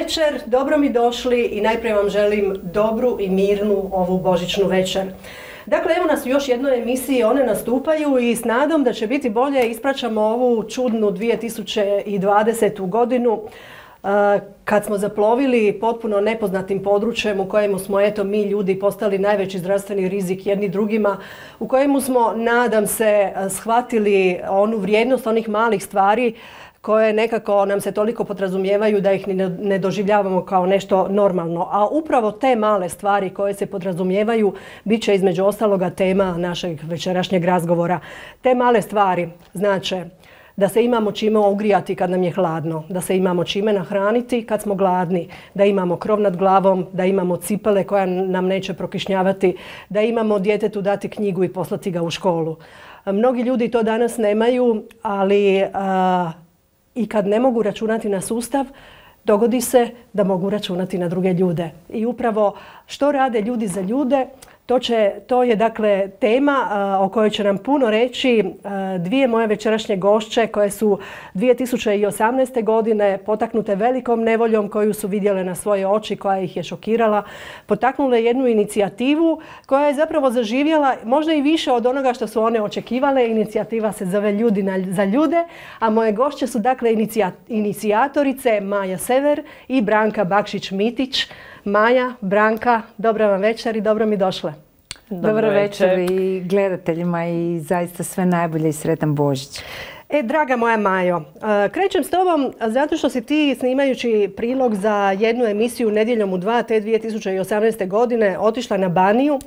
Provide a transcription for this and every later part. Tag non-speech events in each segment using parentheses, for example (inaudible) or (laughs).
večer, dobro mi došli i najprije vam želim dobru i mirnu ovu božićnu večer. Dakle, evo nas u još jednoj emisiji, one nastupaju i s nadom da će biti bolje ispraćamo ovu čudnu 2020. godinu kad smo zaplovili potpuno nepoznatim područjem u kojemu smo, eto, mi ljudi postali najveći zdravstveni rizik jedni drugima, u kojemu smo, nadam se, shvatili onu vrijednost onih malih stvari koje nekako nam se toliko podrazumijevaju da ih ne doživljavamo kao nešto normalno. A upravo te male stvari koje se podrazumijevaju bit će između ostaloga tema našeg večerašnjeg razgovora. Te male stvari znače da se imamo čime ogrijati kad nam je hladno, da se imamo čime nahraniti kad smo gladni, da imamo krov nad glavom, da imamo cipele koja nam neće prokišnjavati, da imamo djetetu dati knjigu i poslati ga u školu. Mnogi ljudi to danas nemaju, ali i kad ne mogu računati na sustav, dogodi se da mogu računati na druge ljude. I upravo što rade ljudi za ljude to, će, to je dakle tema o kojoj će nam puno reći dvije moje večerašnje gošće koje su 2018. godine potaknute velikom nevoljom koju su vidjele na svoje oči, koja ih je šokirala, potaknule jednu inicijativu koja je zapravo zaživjela možda i više od onoga što su one očekivale. Inicijativa se zove Ljudi na, za ljude, a moje gošće su dakle inicijatorice Maja Sever i Branka Bakšić-Mitić. Maja, Branka, dobra vam večer i dobro mi došle. Dobro, večer i gledateljima i zaista sve najbolje i sretan Božić. E, draga moja Majo, e, krećem s tobom zato što si ti snimajući prilog za jednu emisiju Nedjeljom u dva te 2018. godine otišla na Baniju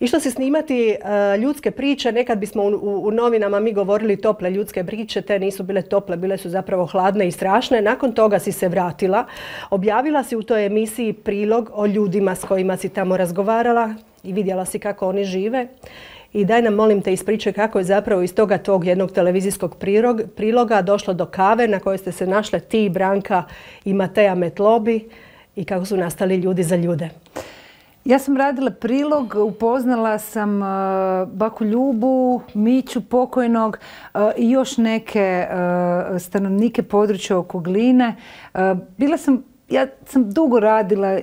Išlo se snimati e, ljudske priče, nekad bismo u, novinama mi govorili tople ljudske priče, te nisu bile tople, bile su zapravo hladne i strašne. Nakon toga si se vratila, objavila si u toj emisiji prilog o ljudima s kojima si tamo razgovarala i vidjela si kako oni žive. I daj nam, molim te, ispričaj kako je zapravo iz toga tog jednog televizijskog priloga došlo do kave na kojoj ste se našle ti, Branka i Mateja Metlobi i kako su nastali ljudi za ljude. Ja sam radila prilog, upoznala sam e, baku Ljubu, Miću pokojnog e, i još neke e, stanovnike područja oko Gline. Bila sam ja sam dugo radila e,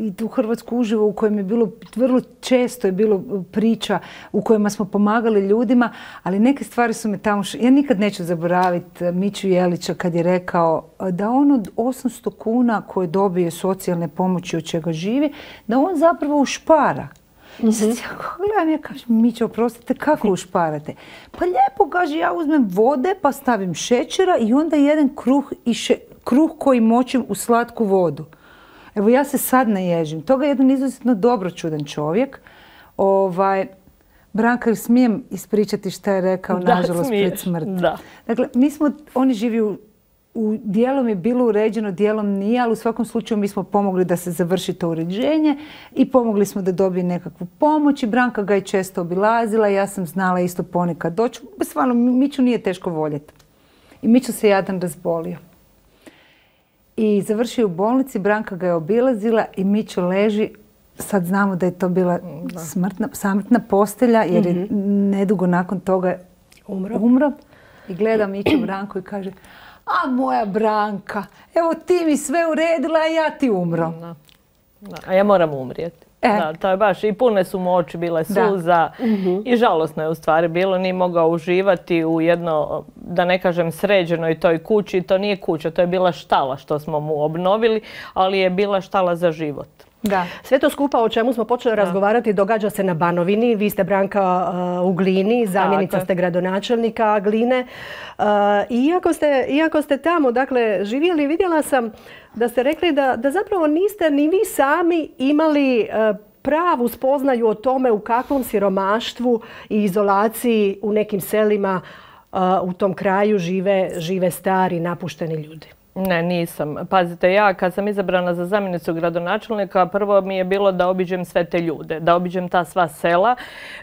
i tu Hrvatsku uživo u kojem je bilo, vrlo često je bilo priča u kojima smo pomagali ljudima, ali neke stvari su me tamo, ja nikad neću zaboraviti e, Miću Jelića kad je rekao e, da on od 800 kuna koje dobije socijalne pomoći od čega živi, da on zapravo ušpara. Mm ja mhm. gledam, ja kažem, mi će oprostite, kako ušparate? Pa lijepo, kaže, ja uzmem vode, pa stavim šećera i onda jedan kruh i še kruh koji močim u slatku vodu. Evo ja se sad ježim. Toga je jedan izuzetno dobro čudan čovjek. Ovaj, Branka, smijem ispričati šta je rekao, da, nažalost, smiješ. pred smrt? Dakle, mi smo, oni živi u, u dijelom je bilo uređeno, dijelom nije, ali u svakom slučaju mi smo pomogli da se završi to uređenje i pomogli smo da dobije nekakvu pomoć i Branka ga je često obilazila, ja sam znala isto ponekad doći. Stvarno, Miću nije teško voljeti. I Miću se jadan razbolio i završio u bolnici, Branka ga je obilazila i Mićo leži, sad znamo da je to bila smrtna, samrtna postelja jer je mhm. nedugo nakon toga umro. umro. I gleda Mićo Branku i kaže, a moja Branka, evo ti mi sve uredila, a ja ti umro. A ja moram umrijeti. E. Da, to je baš i pune su mu oči bile suza mhm. i žalosno je u stvari bilo, nije mogao uživati u jedno, da ne kažem sređenoj toj kući, to nije kuća, to je bila štala što smo mu obnovili, ali je bila štala za život. Da. Sve to skupa o čemu smo počeli razgovarati događa se na Banovini. Vi ste Branka uh, u Glini, zamjenica ste gradonačelnika Gline. Uh, iako, ste, iako ste tamo dakle, živjeli, vidjela sam da ste rekli da, da zapravo niste ni vi sami imali e, pravu spoznaju o tome u kakvom siromaštvu i izolaciji u nekim selima e, u tom kraju žive, žive stari, napušteni ljudi. Ne, nisam. Pazite, ja kad sam izabrana za zamjenicu gradonačelnika, prvo mi je bilo da obiđem sve te ljude, da obiđem ta sva sela.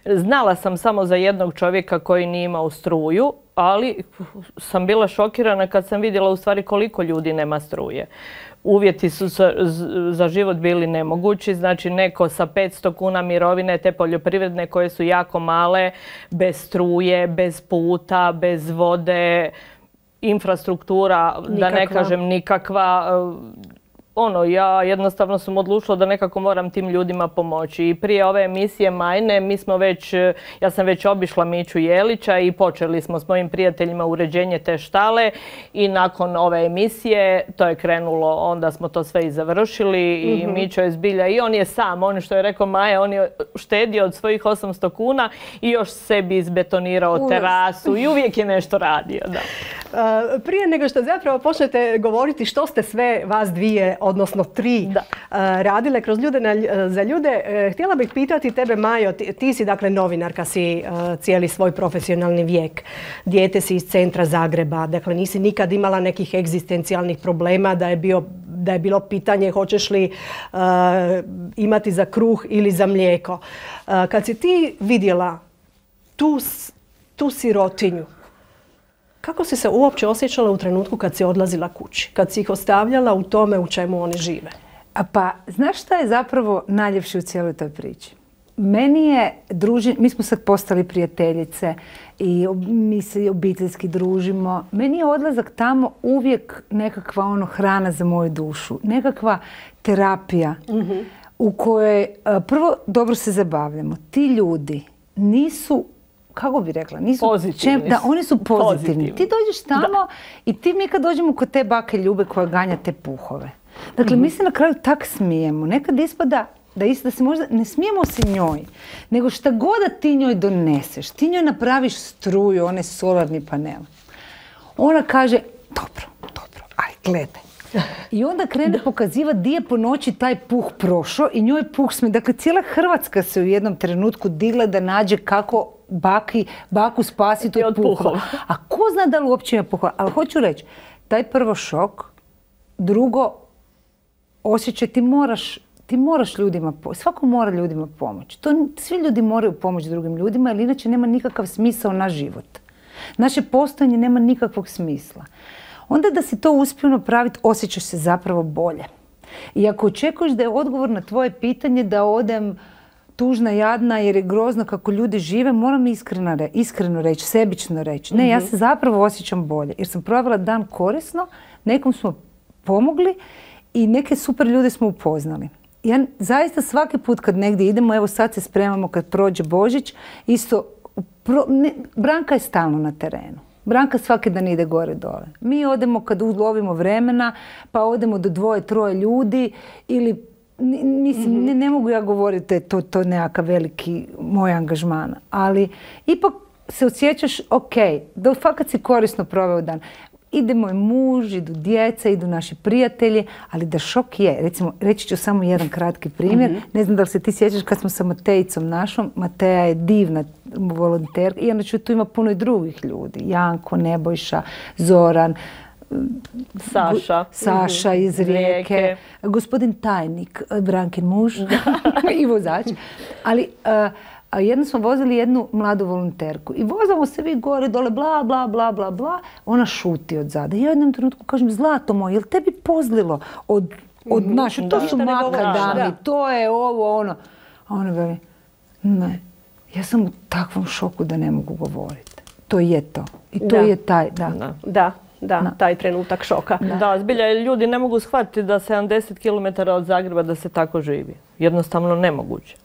Znala sam samo za jednog čovjeka koji nije imao struju, ali sam bila šokirana kad sam vidjela u stvari koliko ljudi nema struje. Uvjeti su za, život bili nemogući, znači neko sa 500 kuna mirovine, te poljoprivredne koje su jako male, bez struje, bez puta, bez vode, infrastruktura, da ne kažem nikakva, ono, ja jednostavno sam odlučila da nekako moram tim ljudima pomoći. I prije ove emisije Majne, mi smo već, ja sam već obišla Miću Jelića i počeli smo s mojim prijateljima uređenje te štale i nakon ove emisije to je krenulo, onda smo to sve i završili i mm Mićo je zbilja i on je sam, on što je rekao Maja, on je štedio od svojih 800 kuna i još sebi izbetonirao terasu i uvijek je nešto radio. Da. (laughs) Prije nego što zapravo počnete govoriti što ste sve vas dvije odnosno tri eh, radile kroz ljude na, eh, za ljude. Eh, htjela bih pitati tebe, Majo, ti, si dakle novinarka, si cijeli svoj profesionalni vijek. Dijete si iz centra Zagreba, dakle nisi nikad imala nekih egzistencijalnih problema da je da je bilo pitanje hoćeš li imati za kruh ili za mlijeko. kad si ti vidjela tu, tu sirotinju, kako si se uopće osjećala u trenutku kad si odlazila kući? Kad si ih ostavljala u tome u čemu oni žive? Pa, znaš šta je zapravo najljepši u cijeloj toj priči? Meni je druži, mi smo sad postali prijateljice i mi se obiteljski družimo. Meni je odlazak tamo uvijek nekakva ono hrana za moju dušu, nekakva terapija mhm. u kojoj prvo dobro se zabavljamo. Ti ljudi nisu kako bi rekla, nisu pozitivni. da, oni su pozitivni. Ti dođeš tamo i ti mi kad dođemo kod te bake ljube koja ganja te puhove. Dakle, mi mhm. se na kraju tak smijemo. Nekad ispada da isto da se možda ne smijemo se njoj, nego šta god da ti njoj doneseš, ti njoj napraviš struju, one solarni panel. Ona kaže, dobro, dobro, aj gledaj. I onda krene (laughs) pokazivati di je po noći taj puh prošao i njoj puh smije. Dakle, cijela Hrvatska se u jednom trenutku digla da nađe kako baki, baku spasiti od puhova. A ko zna da li uopće ima puhova? Ali hoću reći, taj prvo šok, drugo, osjećaj ti moraš ti moraš ljudima, svako mora ljudima pomoći. To, svi ljudi moraju pomoći drugim ljudima jer inače nema nikakav smisao na život. Naše postojanje nema nikakvog smisla. Onda da si to uspio napraviti, osjećaš se zapravo bolje. I ako očekuješ da je odgovor na tvoje pitanje da odem tužna, jadna jer je grozno kako ljudi žive, moram iskreno, reći, sebično reći. Ne, ja mhm. se zapravo osjećam bolje jer sam provela dan korisno, nekom smo pomogli i neke super ljude smo upoznali. Ja zaista svaki put kad negdje idemo, evo sad se spremamo kad prođe Božić, isto, Branka je stalno na terenu. Branka svaki dan ide gore dole. Mi odemo kad ulovimo vremena, pa odemo do dvoje, troje ljudi ili mislim, mhm. ne, mogu ja govoriti da je to, to nekakav veliki moj angažman, ali ipak se osjećaš ok, da fakat si korisno proveo dan. Ide moj muž, idu djeca, idu naši prijatelji, ali da šok je. Recimo, reći ću samo jedan kratki primjer. Mhm. Ne znam da li se ti sjećaš kad smo sa Matejicom našom. Mateja je divna volonterka i onda ću tu ima puno i drugih ljudi. Janko, Nebojša, Zoran, Saša. Saša mhm. iz Rijeke. Gospodin tajnik, Brankin eh, muž (laughs) i vozač. Ali eh, jedno smo vozili jednu mladu volonterku i vozamo se vi gore dole bla bla bla bla bla. Ona šuti od zada. Ja jednom trenutku kažem zlato moje, jel tebi pozlilo od, od mhm. naše? To da, su to je ovo ono. A ona veli, ne, ja sam u takvom šoku da ne mogu govoriti. To je to. I to je taj, da. Da da, taj trenutak šoka. Da. da, zbilja, ljudi ne mogu shvatiti da 70 km od Zagreba da se tako živi. Jednostavno nemoguće.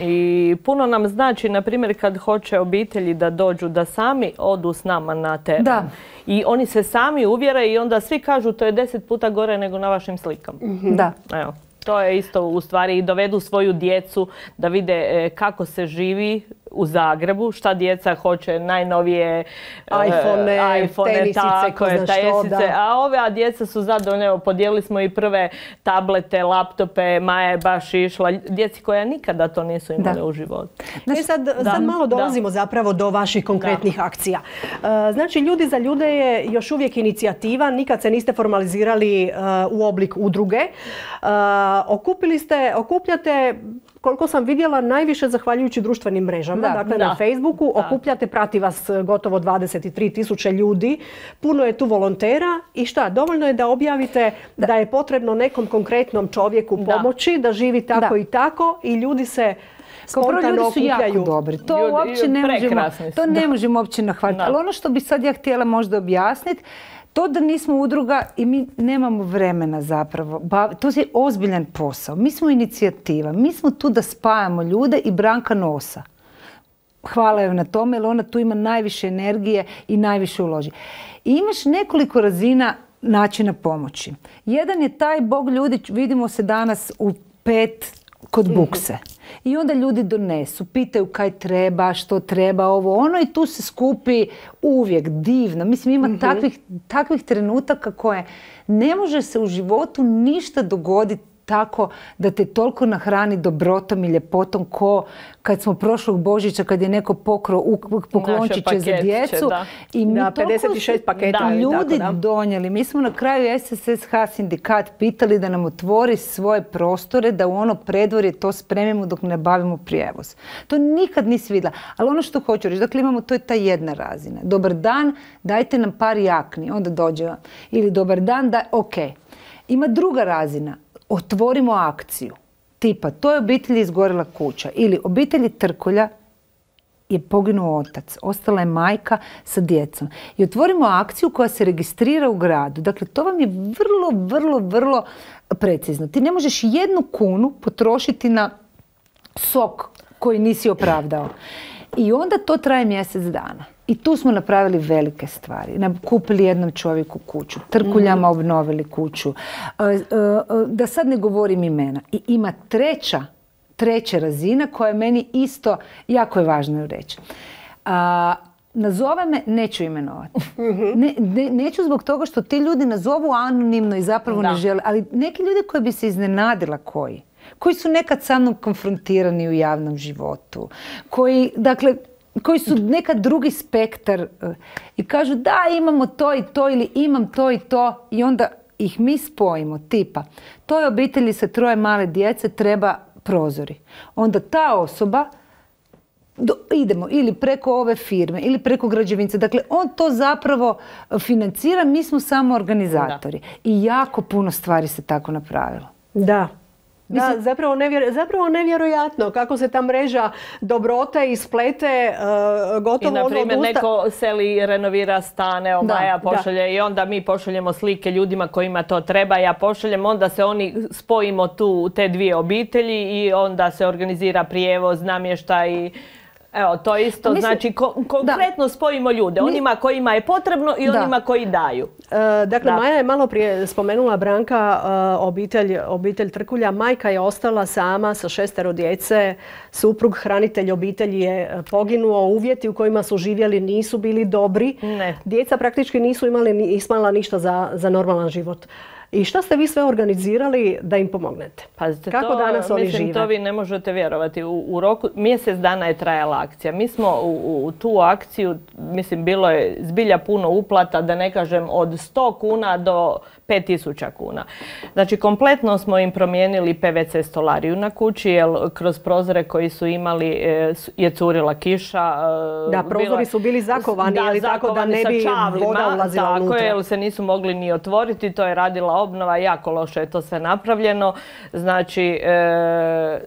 I puno nam znači, na primjer, kad hoće obitelji da dođu, da sami odu s nama na teren. Da. I oni se sami uvjere i onda svi kažu to je deset puta gore nego na vašim slikama. Mhm. Da. Evo. To je isto u stvari i dovedu svoju djecu da vide e, kako se živi u Zagrebu, šta djeca hoće, najnovije iPhone, iPhone tenisice, tako, a ove a djeca su zadovoljne, evo, podijelili smo i prve tablete, laptope, Maja je baš išla, djeci koja nikada to nisu imali da. u životu. Znači, sad, sad malo dolazimo zapravo do vaših konkretnih akcija. E, znači, Ljudi za ljude je još uvijek inicijativa, nikad se niste formalizirali e, u oblik udruge. E, okupili ste, okupljate koliko sam vidjela, najviše zahvaljujući društvenim mrežama. dakle, na Facebooku okupljate, prati vas e, gotovo 23 tisuće ljudi. Puno je tu volontera i šta? Dovoljno je da objavite da je potrebno nekom konkretnom čovjeku pomoći, da živi tako i tako i ljudi se kao okupljaju. dobri. To uopće ne možemo, to ne možemo uopće nahvatiti. Ali ono što bi sad ja htjela možda objasniti, to da nismo udruga i mi nemamo vremena zapravo. to je ozbiljan posao. Mi smo inicijativa. Mi smo tu da spajamo ljude i Branka Nosa. Hvala joj na tome jer ona tu ima najviše energije i najviše uloži. I imaš nekoliko razina načina pomoći. Jedan je taj bog ljudi, vidimo se danas u pet kod mhm. bukse. I onda ljudi donesu, pitaju kaj treba, što treba, ovo, ono i tu se skupi uvijek divno. Mislim, ima mhm. takvih, takvih trenutaka koje ne može se u životu ništa dogoditi tako da te toliko nahrani dobrotom i ljepotom ko kad smo prošlog Božića kad je neko pokro poklončiće za djecu i mi da, 56 paketa ljudi donijeli. Mi smo na kraju SSSH sindikat pitali da nam otvori svoje prostore da u ono predvorje to spremimo dok ne bavimo prijevoz. To nikad nisi vidjela. Ali ono što hoću reći, dakle imamo, to je ta jedna razina. Dobar dan, dajte nam par jakni, onda dođe. Ili dobar dan, da, ok. Ima druga razina otvorimo akciju. Tipa, to je obitelji izgorila kuća ili obitelji Trkolja je poginuo otac, ostala je majka sa djecom. I otvorimo akciju koja se registrira u gradu. Dakle, to vam je vrlo, vrlo, vrlo precizno. Ti ne možeš jednu kunu potrošiti na sok koji nisi opravdao. I onda to traje mjesec dana. I tu smo napravili velike stvari. Kupili jednom čovjeku kuću, trkuljama mhm. obnovili kuću. E, e, e, da sad ne govorim imena. I ima treća, treća razina koja je meni isto jako je važno reći. nazove me, neću imenovati. Mhm. neću zbog toga što ti ljudi nazovu anonimno i zapravo ne žele. Ali neki ljudi koji bi se iznenadila koji. Koji su nekad sa mnom konfrontirani u javnom životu. Koji, dakle, koji su neka drugi spektar eh, i kažu da imamo to i to ili imam to i to i onda ih mi spojimo tipa toj obitelji sa troje male djece treba prozori. Onda ta osoba idemo ili preko ove firme ili preko građevince. Dakle, on to zapravo financira, mi smo samo organizatori. I jako puno stvari se tako napravilo. Da. Da, zapravo, nevjer, zapravo nevjerojatno kako se ta mreža dobrote i splete uh, gotovo I, na ono primjer, se neko seli, renovira stane, omaja pošalje i onda mi pošaljemo slike ljudima kojima to treba, ja pošaljem, onda se oni spojimo tu te dvije obitelji i onda se organizira prijevoz, namještaj i Evo, to isto, znači ko, konkretno spojimo ljude, onima kojima je potrebno i onima koji daju. E, dakle, da. Maja je malo prije spomenula Branka, e, obitelj, Trkulja. Majka je ostala sama sa šestero djece, suprug, hranitelj obitelji je e, poginuo, uvjeti u kojima su živjeli nisu bili dobri. Djeca praktički nisu imali, ismala ništa za, za normalan život. I šta ste vi sve organizirali da im pomognete? Pazite, Kako to, danas oni mislim, žive? To vi ne možete vjerovati. U, roku, mjesec dana je trajala akcija. Mi smo u, tu akciju, mislim, bilo je zbilja puno uplata, da ne kažem, od 100 kuna do 5000 kuna. Znači, kompletno smo im promijenili PVC stolariju na kući, jer kroz prozore koji su imali e, je curila kiša. E, da, prozori su bili zakovani, ali tako da ne bi voda ulazila unutra. Tako je, jer se nisu mogli ni otvoriti, to je radila obnova, jako loše je to sve napravljeno. Znači, e,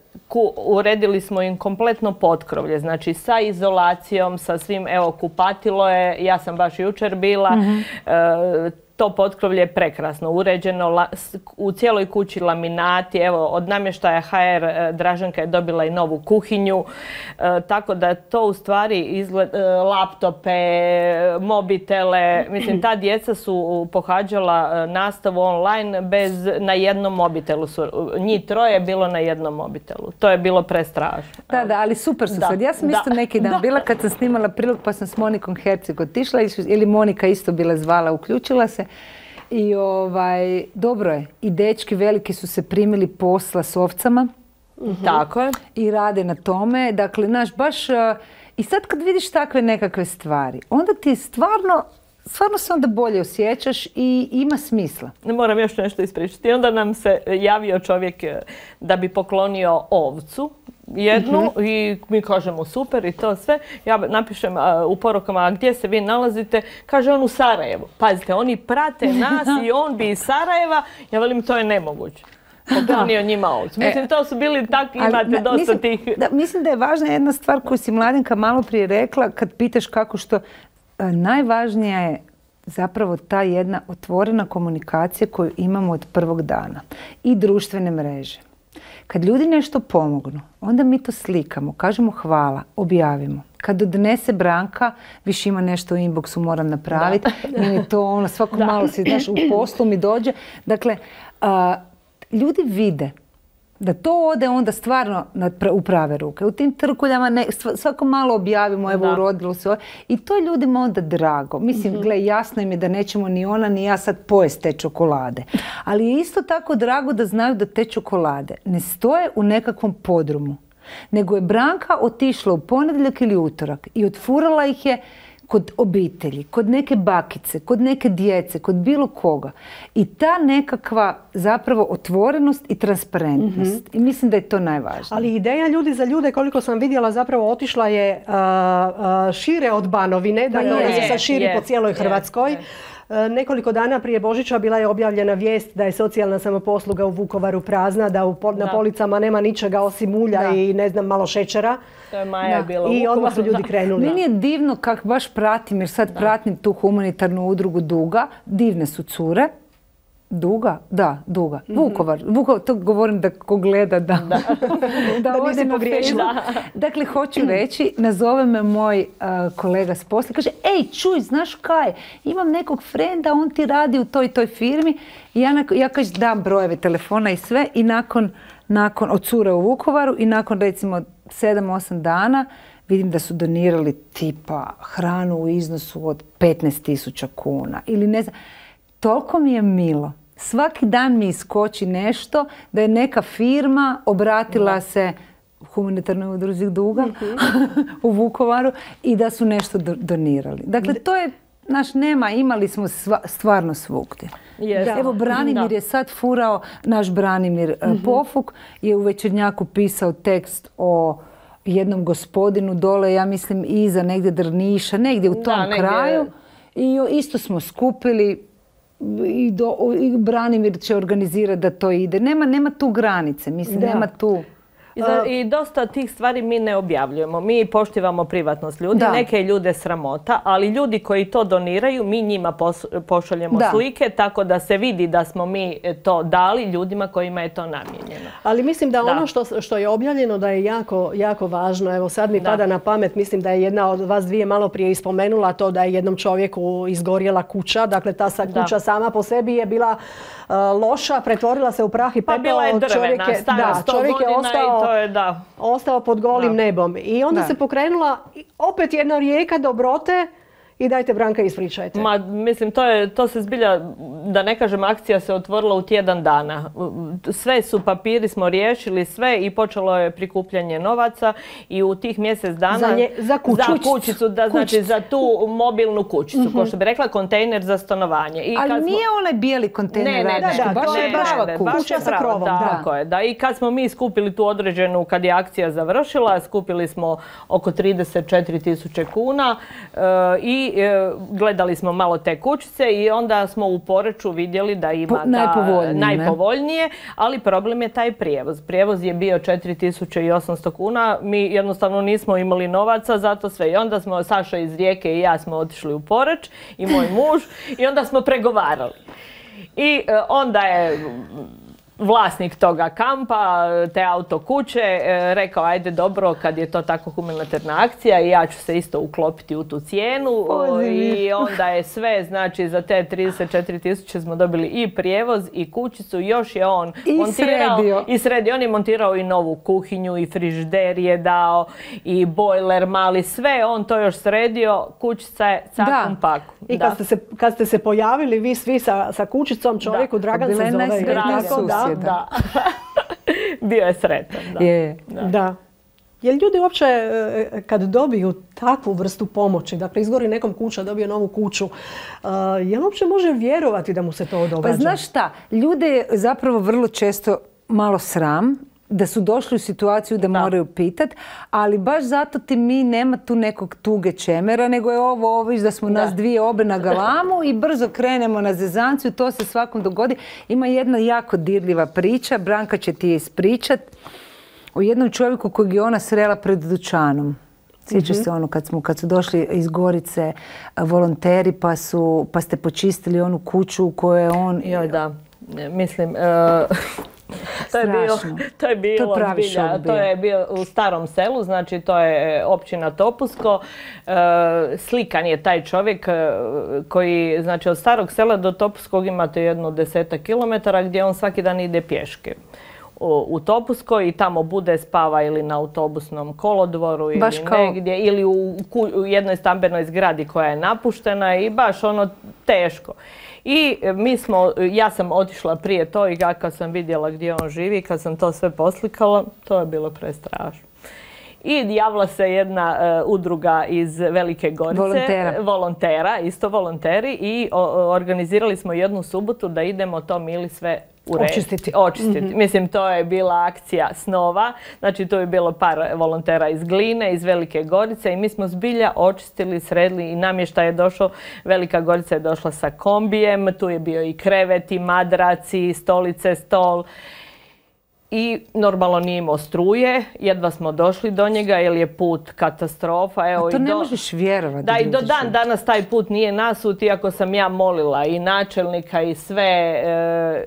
uredili smo im kompletno potkrovlje, znači sa izolacijom, sa svim, evo, kupatilo je, ja sam baš jučer bila, mhm. e, to potkrovlje je prekrasno uređeno, u cijeloj kući laminati, evo od namještaja HR e, Draženka je dobila i novu kuhinju, e, tako da to u stvari e, laptope, mobitele, mislim ta djeca su pohađala nastavu online bez, na jednom mobitelu su, njih troje je bilo na jednom mobitelu, to je bilo prestrašno. Da, da, ali super su sad, ja sam isto neki dan bila kad sam snimala prilog pa sam s Monikom Herceg otišla ili Monika isto bila zvala, uključila se i ovaj, dobro je. I dečki veliki su se primili posla s ovcama. Mhm. Tako je. I rade na tome. Dakle, naš baš... E, I sad kad vidiš takve nekakve stvari, onda ti stvarno stvarno se onda bolje osjećaš i ima smisla. Ne Moram još nešto ispričati. Onda nam se javio čovjek e, da bi poklonio ovcu jednu mhm. i mi kažemo super i to sve. Ja napišem u porukama a gdje se vi nalazite, kaže on u Sarajevu. Pazite, oni prate nas i on bi iz Sarajeva. Ja velim to je nemoguće. (laughs) njima ovdje. Mislim, e, to su bili takvi, imate dosta mislim, tih... Da, mislim da je važna jedna stvar koju si Mladenka malo prije rekla, kad pitaš kako što... E, najvažnija je zapravo ta jedna otvorena komunikacija koju imamo od prvog dana i društvene mreže. Kad ljudi nešto pomognu, onda mi to slikamo, kažemo hvala, objavimo. Kad odnese Branka, više ima nešto u inboxu, moram napraviti. to ono, svako malo si, znaš, u poslu mi dođe. Dakle, ljudi vide da to ode onda stvarno u prave ruke. U tim trkuljama svako malo objavimo, evo urodilo se. I to je ljudima onda drago. Mislim, mhm. gle, jasno im je da nećemo ni ona ni ja sad pojesti te čokolade. Ali je isto tako drago da znaju da te čokolade ne stoje u nekakvom podrumu. Nego je Branka otišla u ponedjeljak ili utorak i otfurala ih je kod obitelji, kod neke bakice, kod neke djece, kod bilo koga. I ta nekakva zapravo otvorenost i transparentnost. Mhm. I mislim da je to najvažnije. Ali ideja ljudi za ljude, koliko sam vidjela, zapravo otišla je šire od Banovine, pa da ona se širi po cijeloj Hrvatskoj. E, nekoliko dana prije Božića bila je objavljena vijest da je socijalna samoposluga u Vukovaru prazna, da, na policama nema ničega osim ulja i ne znam malo šećera. I odmah su ljudi krenuli. Meni je divno kako baš pratim, jer sad pratim tu humanitarnu udrugu Duga. Divne su cure Duga? Da, duga. Mhm. Vukovar. Vukovar, to govorim da ko gleda da, da. (laughs) da, da ode Dakle, hoću reći, nazove me moj kolega s posla, kaže, ej, čuj, znaš kaj, imam nekog frenda, on ti radi u toj toj firmi. I ja, ja kažem, dam brojeve telefona i sve i nakon, nakon od u Vukovaru i nakon recimo 7-8 dana vidim da su donirali tipa hranu u iznosu od 15.000 kuna ili ne znam. Toliko mi je milo. Svaki dan mi iskoči nešto da je neka firma obratila se humanitarnoj udruzi duga mhm. (laughs) u Vukovaru i da su nešto donirali. Dakle, to je naš nema, imali smo stvarno svugdje. Yes. Evo, Branimir je sad furao, naš Branimir e, mhm. Pofuk je u Večernjaku pisao tekst o jednom gospodinu dole, ja mislim, iza negdje Drniša, negdje u tom kraju. I isto smo skupili i, do, i Branimir će organizirati da to ide. Nema, nema tu granice, mislim, nema tu... I, dosta tih stvari mi ne objavljujemo. Mi poštivamo privatnost ljudi, neke ljude sramota, ali ljudi koji to doniraju, mi njima pošaljemo slike tako da se vidi da smo mi e, to dali ljudima kojima je to namijenjeno. Ali mislim da, ono što, je objavljeno da je jako, jako važno. Evo sad mi pada na pamet, mislim da je jedna od vas dvije malo prije ispomenula to da je jednom čovjeku izgorjela kuća. Dakle, ta kuća sama po sebi je bila e, loša, pretvorila se u prah i pa pepeo. Pa bila je drvena, stara čovjek je ostao je, da. ostao pod golim nebom. I onda se pokrenula opet jedna rijeka dobrote i dajte Branka ispričajte. Ma, mislim, to, je, to se zbilja, da ne kažem, akcija se otvorila u tjedan dana. Sve su papiri, smo riješili sve i počelo je prikupljanje novaca i u tih mjesec dana... Za, za, kućicu. Da, znači za tu mobilnu kućicu, mm što bi rekla, kontejner za stanovanje. I Ali nije smo... onaj bijeli kontejner ne, ne, da, da, baš je brava kuća. sa krovom, da. je, da. I kad smo mi skupili tu određenu, kad je akcija završila, skupili smo oko 34 tisuće kuna e, i E, gledali smo malo te kućice i onda smo u Poreču vidjeli da ima najpovoljnije, najpovoljnije ali problem je taj prijevoz. Prijevoz je bio 4800 kuna, mi jednostavno nismo imali novaca, zato sve. I onda smo, Saša iz Rijeke i ja smo otišli u Poreč i moj muž i onda smo pregovarali. I e, onda je vlasnik toga kampa, te auto kuće, e, rekao ajde dobro kad je to tako humanitarna akcija i ja ću se isto uklopiti u tu cijenu i onda je sve, znači za te 34 tisuće smo dobili i prijevoz i kućicu, još je on montirao sredio. i sredio, on je montirao i novu kuhinju i frižder je dao i bojler mali, sve on to još sredio, kućica je cakom paku. I Kad, ste se, pojavili vi svi sa, kućicom, čovjeku Dragan se zove. da, da, (laughs) Bio je sretan, da. Je. Da. Jer ljudi uopće e, e, kad dobiju takvu vrstu pomoći, dakle izgori nekom kuća, dobije novu kuću, uh, jel uopće može vjerovati da mu se to pa događa? Pa znaš šta, ljude je zapravo vrlo često malo sram da su došli u situaciju da, moraju pitati, ali baš zato ti mi nema tu nekog tuge čemera, nego je ovo ovo da smo nas dvije obe na galamu i brzo krenemo na zezanciju, to se svakom dogodi. Ima jedna jako dirljiva priča, Branka će ti je ispričat, o jednom čovjeku kojeg je ona srela pred dućanom. Sjeća mhm. se ono kad, smo, kad su došli iz Gorice eh, volonteri pa, su, pa ste počistili onu kuću u kojoj je on... Joj da, mislim... Eh, (laughs) To je, to je bilo to je u starom selu, znači to je e, općina Topusko. E, slikan je taj čovjek e, koji, znači od starog sela do Topuskog imate jedno deseta kilometara gdje on svaki dan ide pješke u Topuskoj i tamo bude spava ili na autobusnom kolodvoru ili negdje ili u, u jednoj stambenoj zgradi koja je napuštena i baš ono teško. I e, mi smo, ja sam otišla prije to i kad sam vidjela gdje on živi, kad sam to sve poslikala, to je bilo prestrašno. I javila se jedna e, udruga iz Velike Gorice. Volontera. isto volonteri. I organizirali smo jednu subotu da idemo to mili sve Očistiti. Mhm. Mislim, to je bila akcija snova. Znači, tu je bilo par volontera iz Gline, iz Velike Gorice i mi smo zbilja očistili, sredili i namještaj je došao. Velika Gorica je došla sa kombijem, tu je bio i krevet, i madraci, stolice, stol i normalno nije imao struje, jedva smo došli do njega jer je put katastrofa. Evo, to ne možeš vjerovati. Da, i do dan danas taj put nije nasut, iako sam ja molila i načelnika i sve e,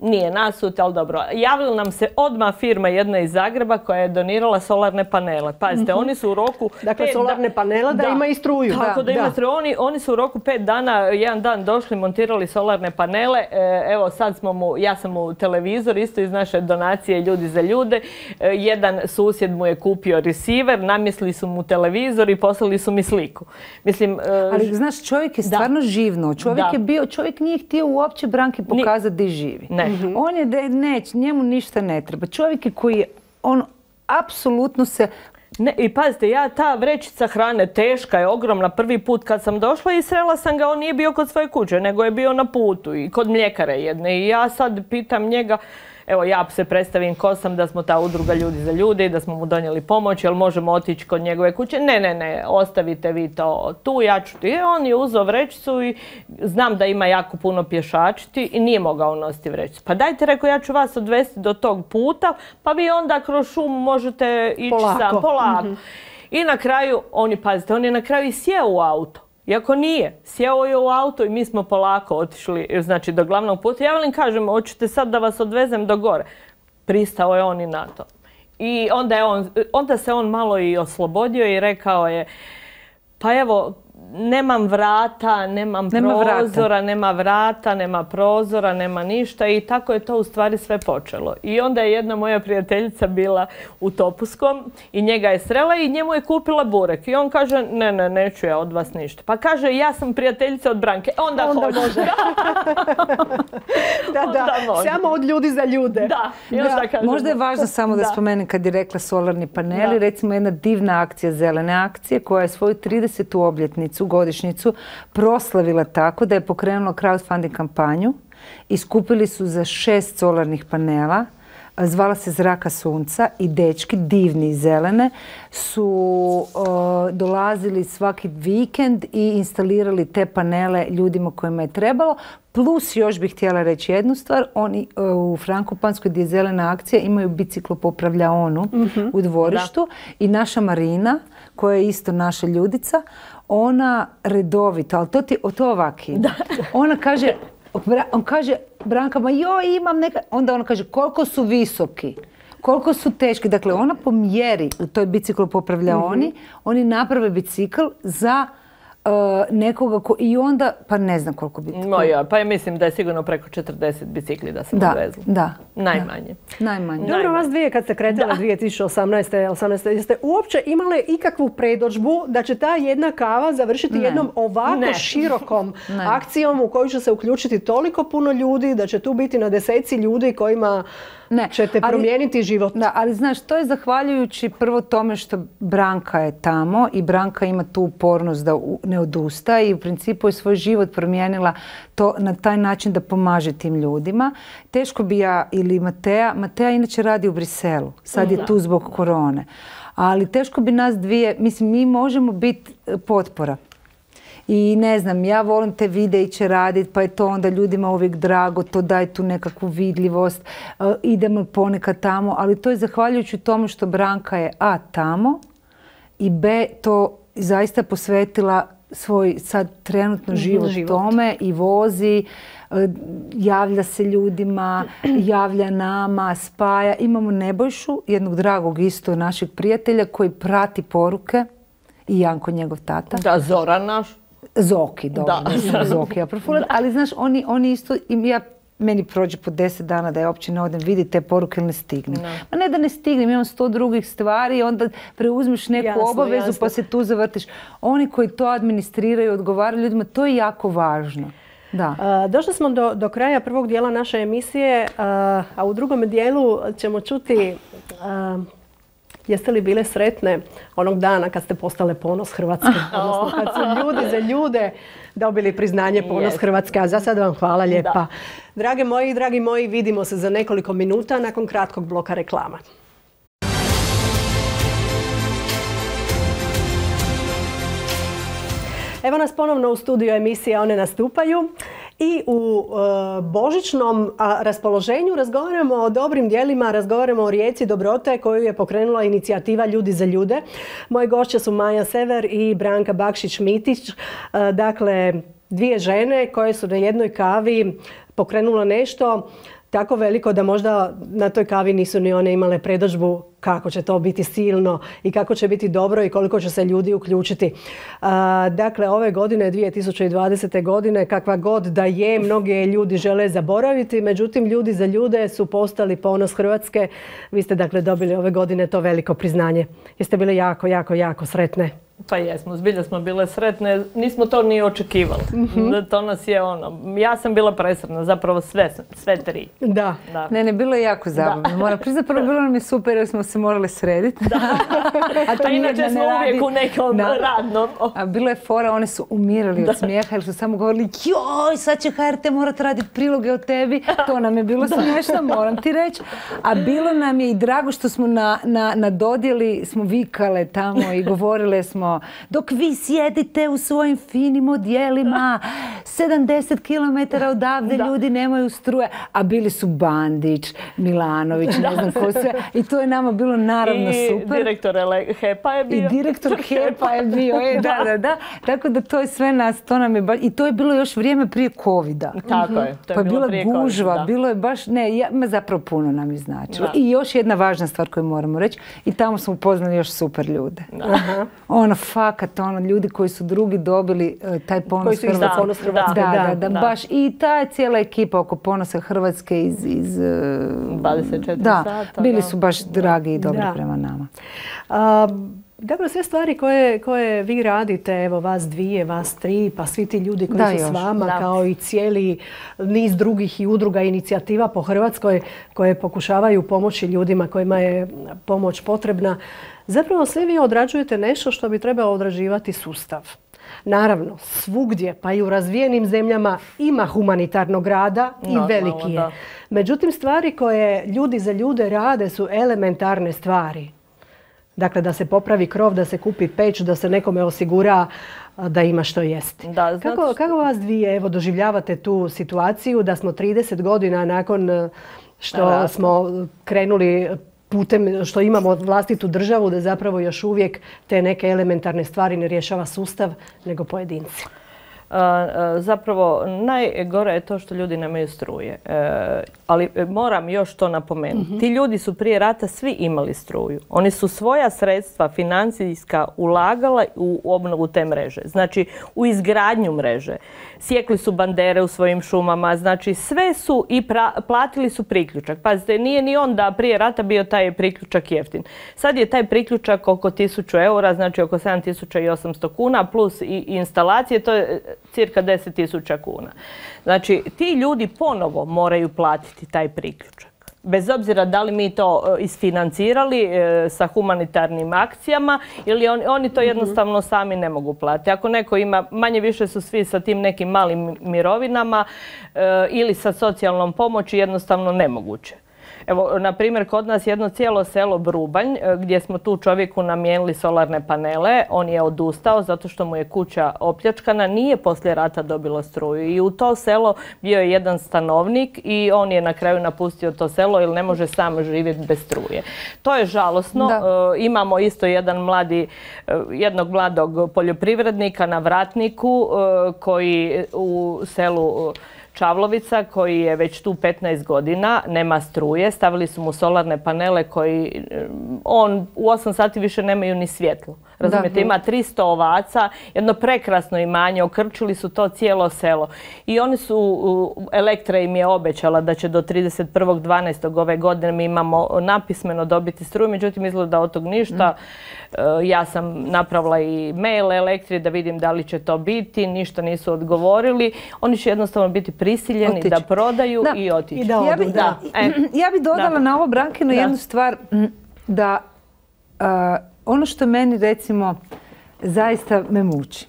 nije nasut, ali dobro. Javila nam se odmah firma jedna iz Zagreba koja je donirala solarne panele. Pazite, mhm. oni su u roku... Dakle, solarne panele da, ima i struju. Tako da, da ima struju. Oni, oni su u roku pet dana, jedan dan došli, montirali solarne panele. E, evo, sad smo mu, ja sam mu televizor, isto iz naše donacije Ljudi za ljude. E, jedan susjed mu je kupio receiver, namislili su mu televizor i poslali su mi sliku. Mislim... E, ali, znaš, čovjek je stvarno živno. Čovjek je bio, čovjek nije htio uopće Branki pokazati gdje živi. Ne. Ne. Mhm. On je, neć, njemu ništa ne treba. Čovjek je koji on apsolutno se I pazite, ja ta vrećica hrane teška je ogromna. Prvi put kad sam došla i srela sam ga, on nije bio kod svoje kuće, nego je bio na putu i kod mljekare jedne. I ja sad pitam njega, evo ja se predstavim ko sam, da smo ta udruga ljudi za ljudi, da smo mu donijeli pomoć, jel možemo otići kod njegove kuće? Ne, ne, ne, ostavite vi to tu, ja ću ti. E, on je uzeo vrećicu i znam da ima jako puno pješačiti i nije mogao nositi vrećicu. Pa dajte, rekao, ja ću vas odvesti do tog puta, pa vi onda kroz šumu možete ići sam, polako. Mhm. I na kraju, oni, pazite, on je na kraju i sjeo u auto. Iako nije. Sjeo je u auto i mi smo polako otišli znači, do glavnog puta. Ja vam kažem, hoćete sad da vas odvezem do gore. Pristao je on i na to. I onda, je on, onda se on malo i oslobodio i rekao je, pa evo, nemam vrata, nemam nema prozora, nema vrata, nema prozora, nema ništa i tako je to u stvari sve počelo. I onda je jedna moja prijateljica bila u Topuskom i njega je srela i njemu je kupila burek. I on kaže, ne, ne, neću ja od vas ništa. Pa kaže, ja sam prijateljica od Branke. Onda, onda (laughs) da, da. Samo od ljudi za ljude. Da, Možda je važno samo da, da spomenem kad je rekla solarni paneli, recimo jedna divna akcija zelene akcije koja je svoju 30. obljetnicu obljetnicu, godišnjicu, proslavila tako da je pokrenula crowdfunding kampanju i skupili su za šest solarnih panela zvala se Zraka sunca i dečki, divni i zelene, su dolazili svaki vikend i instalirali te panele ljudima kojima je trebalo. Plus, još bih htjela reći jednu stvar, oni e, u Frankopanskoj gdje je zelena akcija imaju biciklopopravljaonu popravlja onu mhm. u dvorištu i naša Marina, koja je isto naša ljudica, ona redovito, ali to ti to ovaki, ona kaže on kaže, Branka, ma joj, imam neka... Onda ona kaže, koliko su visoki? Koliko su teški? Dakle, ona pomjeri, to je toj popravlja mhm. oni, oni naprave bicikl za Uh, nekoga ko i onda, pa ne znam koliko bi... No ja, pa ja mislim da je sigurno preko 40 bicikli da sam da, Da, Najmanje. Najmanje. Dobro, vas dvije kad ste kretala 2018. jeste uopće imale ikakvu predođbu da će ta jedna kava završiti jednom ovako širokom (laughs) akcijom u kojoj će se uključiti toliko puno ljudi, da će tu biti na deseci ljudi kojima ne, ćete promijeniti život. Da, ali znaš, to je zahvaljujući prvo tome što Branka je tamo i Branka ima tu upornost da ne odustaje i u principu je svoj život promijenila to na taj način da pomaže tim ljudima. Teško bi ja ili Mateja, Mateja inače radi u Briselu, sad je tu zbog korone ali teško bi nas dvije, mislim mi možemo biti e, potpora i ne znam, ja volim te će raditi pa je to onda ljudima uvijek drago, to daje tu nekakvu vidljivost, e, idemo ponekad tamo, ali to je zahvaljujući tomu što Branka je A tamo i B to zaista posvetila svoj sad trenutno mhm, život, život tome i vozi, e, javlja se ljudima, (clears throat) javlja nama, spaja. Imamo Nebojšu, jednog dragog isto našeg prijatelja koji prati poruke i Janko njegov tata. Da, Zoran naš. Zoki, dobro, da. Zoki ali znaš, oni, isto, i ja meni prođe po deset dana da je uopće ne odem vidi te poruke ili ne stignem. Ma ne da ne stignem, imam sto drugih stvari i onda preuzmiš neku obavezu pa se tu zavrtiš. Oni koji to administriraju, odgovaraju ljudima, to je jako važno. došli smo do, kraja prvog dijela naše emisije, a, u drugom dijelu ćemo čuti Jeste li bile sretne onog dana kad ste postale ponos Hrvatske? (laughs) Oh. Odnosno kad su ljudi za ljude dobili priznanje ponos Hrvatske. A za sad vam hvala lijepa. Drage moji dragi moji, vidimo se za nekoliko minuta nakon kratkog bloka reklama. Evo nas ponovno u studiju emisije One nastupaju i u e, božićnom raspoloženju razgovaramo o dobrim dijelima, razgovaramo o rijeci Dobrote koju je pokrenula inicijativa Ljudi za ljude. Moje gošće su Maja Sever i Branka Bakšić-Mitić. E, dakle, dvije žene koje su na jednoj kavi pokrenula nešto tako veliko da možda na toj kavi nisu ni one imale predođbu kako će to biti silno i kako će biti dobro i koliko će se ljudi uključiti. dakle, ove godine, 2020. godine, kakva god da je, mnoge ljudi žele zaboraviti, međutim, ljudi za ljude su postali ponos Hrvatske. Vi ste, dakle, dobili ove godine to veliko priznanje. Jeste bili jako, jako, jako sretne. Pa jesmo, zbilja smo bile sretne, nismo to ni očekivali. Mhm. To nas je ono, ja sam bila presretna, zapravo sve, sve tri. Da. Ne, ne, bilo je jako zabavno. Moram priznati prvo bilo nam je super jer smo se morali srediti. Da. (laughs) A inače smo uvijek u nekom radnom. A bilo je fora, one su umirali od smijeha jer su samo govorili joj, sad će HRT morati raditi priloge o tebi. To nam je bilo (laughs) smiješno, moram ti reći. A bilo nam je i drago što smo na, na dodjeli, smo vikale tamo i govorile smo dok vi sjedite u svojim finim odijelima 70 km odavde ljudi nemaju struje, a bili su Bandić, Milanović, ne znam ko sve. I to je nama bilo naravno super. I direktor (laughs) HEPA je bio. I direktor HEPA je bio, da, da, da. Tako da to je sve nas, to nam je i to je bilo još vrijeme prije Covida. Tako je, to je mhm. pa bilo gužva, bilo je baš, ne, zapravo puno nam je značilo. I još jedna važna stvar koju moramo reći, i tamo smo upoznali još super ljude. Ono, ono fakat, ono, ljudi koji su drugi dobili e, taj ponos koji su Hrvatske. Da, baš. I ta cijela ekipa oko ponosa Hrvatske iz... iz 24 e, da, sata. Bili su baš dragi i dobri prema nama. dobro, sve stvari koje, vi radite, evo vas dvije, vas tri, pa svi ti ljudi koji da, su s vama, kao i cijeli niz drugih i udruga inicijativa po Hrvatskoj koje pokušavaju pomoći ljudima kojima je pomoć potrebna. Zapravo svi vi odrađujete nešto što bi trebao odrađivati sustav. Naravno, svugdje, pa i u razvijenim zemljama, ima humanitarnog rada i veliki je. Međutim, stvari koje ljudi za ljude rade su elementarne stvari. Dakle, da se popravi krov, da se kupi peć, da se nekome osigura da ima što jesti. kako, vas dvije evo, doživljavate tu situaciju da smo 30 godina nakon e, što smo krenuli putem što imamo vlastitu državu da zapravo još uvijek te neke elementarne stvari ne rješava sustav nego pojedinci. Zapravo najgore je to što ljudi nemaju struje. E, ali e, moram još to napomenuti. Mhm. Ti ljudi su prije rata svi imali struju. Oni su svoja sredstva financijska ulagala u obnovu te mreže. Znači u izgradnju mreže. Sjekli su bandere u svojim šumama. Znači sve su i platili su priključak. Pazite, nije ni onda prije rata bio taj priključak jeftin. Sad je taj priključak oko 1000 eura, znači oko 7800 kuna plus i instalacije, to je e, cirka 10.000 kuna. Znači, ti ljudi ponovo moraju platiti taj priključak. Bez obzira da li mi to e, isfinancirali e, sa humanitarnim akcijama ili oni to mhm. jednostavno sami ne mogu platiti. Ako neko ima, manje više su svi sa tim nekim malim mirovinama e, ili sa socijalnom pomoći jednostavno nemoguće. Evo, na primjer, kod nas jedno cijelo selo Brubanj, e, gdje smo tu čovjeku namijenili solarne panele, on je odustao zato što mu je kuća opljačkana, nije poslije rata dobilo struju i u to selo bio je jedan stanovnik i on je na kraju napustio to selo jer ne može sam živjeti bez struje. To je žalosno. E, imamo isto jedan mladi, e, jednog mladog poljoprivrednika na vratniku koji u selu Čavlovica koji je već tu 15 godina, nema struje, stavili su mu solarne panele koji eh, on u 8 sati više nemaju ni svjetlo. Razumijete, ima 300 ovaca, jedno prekrasno imanje, okrčili su to cijelo selo. I oni su, Elektra im je obećala da će do 31.12. ove godine mi imamo napismeno dobiti struju, međutim izgleda da od tog ništa. Mm. Eh, ja sam napravila i mail Elektri da vidim da li će to biti, ništa nisu odgovorili. Oni će jednostavno biti prisiljeni da prodaju i otići. Ja bi, da. E. dodala na ovo Brankino jednu stvar da ono što meni recimo zaista me muči.